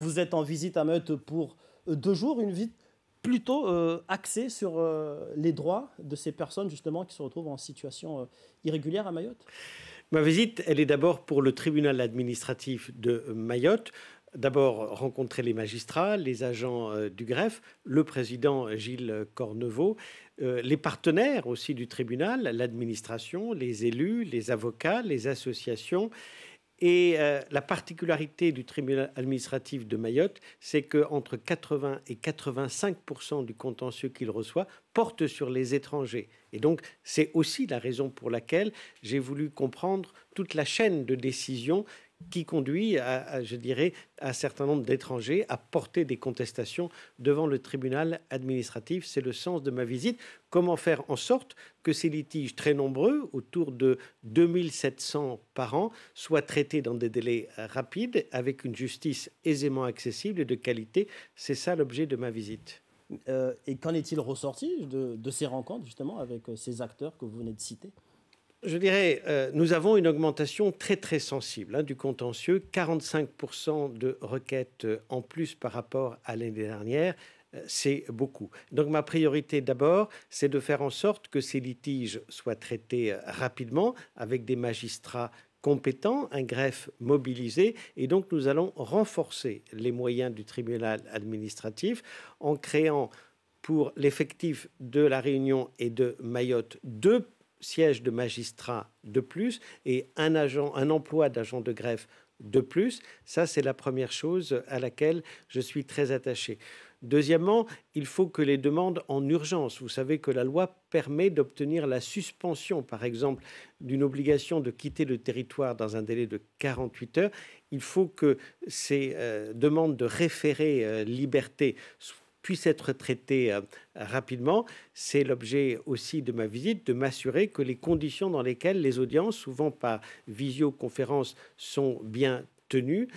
Vous êtes en visite à Mayotte pour euh, deux jours, une visite plutôt euh, axée sur euh, les droits de ces personnes justement qui se retrouvent en situation irrégulière à Mayotte Ma visite, elle est d'abord pour le tribunal administratif de Mayotte. D'abord, rencontrer les magistrats, les agents du greffe, le président Gilles Corneveau, les partenaires aussi du tribunal, l'administration, les élus, les avocats, les associations et euh, la particularité du tribunal administratif de Mayotte, c'est qu'entre entre 80 et 85 du contentieux qu'il reçoit porte sur les étrangers. Et donc, c'est aussi la raison pour laquelle j'ai voulu comprendre toute la chaîne de décision qui conduit, à, je dirais, un certain nombre d'étrangers à porter des contestations devant le tribunal administratif. C'est le sens de ma visite. Comment faire en sorte que ces litiges très nombreux, autour de 2700 par an, soient traités dans des délais rapides, avec une justice aisément accessible et de qualité C'est ça l'objet de ma visite. Euh, et qu'en est-il ressorti de, ces rencontres justement avec euh, ces acteurs que vous venez de citer je dirais, euh, nous avons une augmentation très très sensible hein, du contentieux, 45% de requêtes euh, en plus par rapport à l'année dernière, euh, c'est beaucoup. Donc ma priorité d'abord, c'est de faire en sorte que ces litiges soient traités rapidement avec des magistrats compétents, un greffe mobilisé, et donc nous allons renforcer les moyens du tribunal administratif en créant pour l'effectif de La Réunion et de Mayotte deux siège de magistrat de plus et un, agent, un emploi d'agent de greffe de plus. Ça, c'est la première chose à laquelle je suis très attaché. Deuxièmement, il faut que les demandes en urgence, vous savez que la loi permet d'obtenir la suspension, par exemple, d'une obligation de quitter le territoire dans un délai de 48 heures, il faut que ces euh, demandes de référé euh, liberté soient puisse être traité euh, rapidement. C'est l'objet aussi de ma visite, de m'assurer que les conditions dans lesquelles les audiences, souvent par visioconférence, sont bien tenues.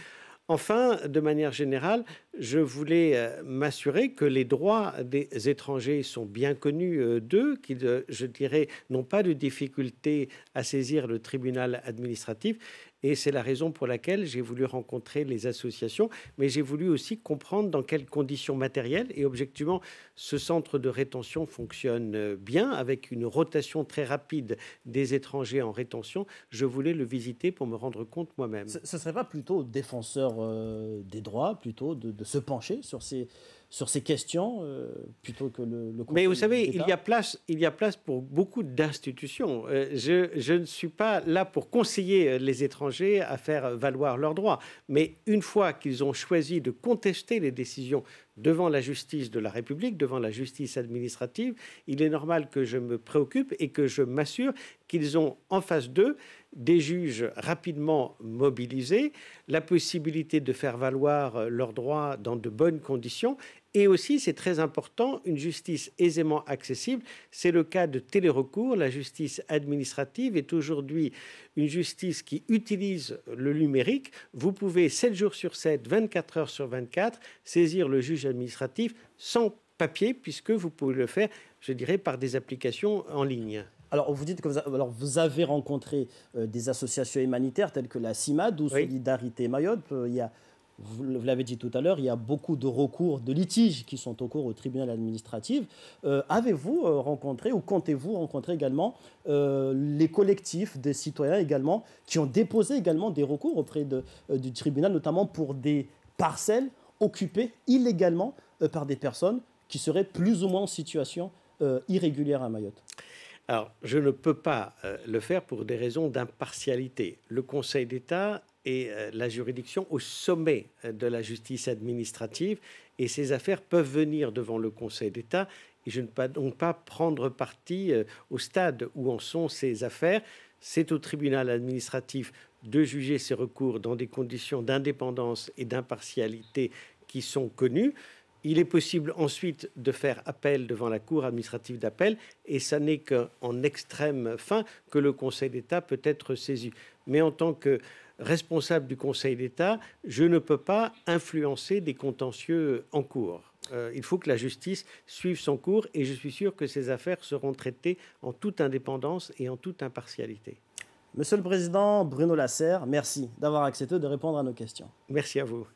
Enfin, de manière générale, je voulais euh, m'assurer que les droits des étrangers sont bien connus euh, d'eux, qu'ils, je dirais, n'ont pas de difficulté à saisir le tribunal administratif. Et c'est la raison pour laquelle j'ai voulu rencontrer les associations, mais j'ai voulu aussi comprendre dans quelles conditions matérielles et objectivement ce centre de rétention fonctionne euh, bien avec une rotation très rapide des étrangers en rétention. Je voulais le visiter pour me rendre compte moi-même. Ce ne serait pas plutôt défenseur euh, des droits, plutôt de se pencher sur ces sur ces questions euh, plutôt que le, Mais vous savez, il y, a place, il y a place pour beaucoup d'institutions. Euh, je, je, ne suis pas là pour conseiller euh, les étrangers à faire valoir leurs droits. Mais une fois qu'ils ont choisi de contester les décisions devant la justice de la République, devant la justice administrative, il est normal que je me préoccupe et que je m'assure qu'ils ont en face d'eux des juges rapidement mobilisés, la possibilité de faire valoir leurs droits dans de bonnes conditions et aussi, c'est très important, une justice aisément accessible. C'est le cas de télérecours. La justice administrative est aujourd'hui une justice qui utilise le numérique. Vous pouvez 7 jours sur 7, 24 heures sur 24, saisir le juge administratif sans papier, puisque vous pouvez le faire, je dirais, par des applications en ligne. Alors, vous dites vous, avez rencontré euh, des associations humanitaires telles que la CIMAD ou Solidarité Mayotte. Euh, il y a vous l'avez dit tout à l'heure, il y a beaucoup de recours, de litiges qui sont au cours au tribunal administratif. Euh, avez-vous euh, rencontré ou comptez-vous rencontrer également euh, les collectifs des citoyens également qui ont déposé également des recours auprès de, du tribunal, notamment pour des parcelles occupées illégalement par des personnes qui seraient plus ou moins en situation irrégulière à Mayotte alors, je ne peux pas le faire pour des raisons d'impartialité. Le Conseil d'État et euh, la juridiction au sommet euh, de la justice administrative. Et ces affaires peuvent venir devant le Conseil d'État. Et je ne peux donc pas prendre parti euh, au stade où en sont ces affaires. C'est au tribunal administratif de juger ces recours dans des conditions d'indépendance et d'impartialité qui sont connues. Il est possible ensuite de faire appel devant la Cour administrative d'appel et ça n'est qu'en extrême fin que le Conseil d'État peut être saisi. Mais en tant que responsable du Conseil d'État, je ne peux pas influencer des contentieux en cours. Euh, il faut que la justice suive son cours et je suis sûr que ces affaires seront traitées en toute indépendance et en toute impartialité. Monsieur le Président, Bruno Lasserre, merci d'avoir accepté de répondre à nos questions. Merci à vous.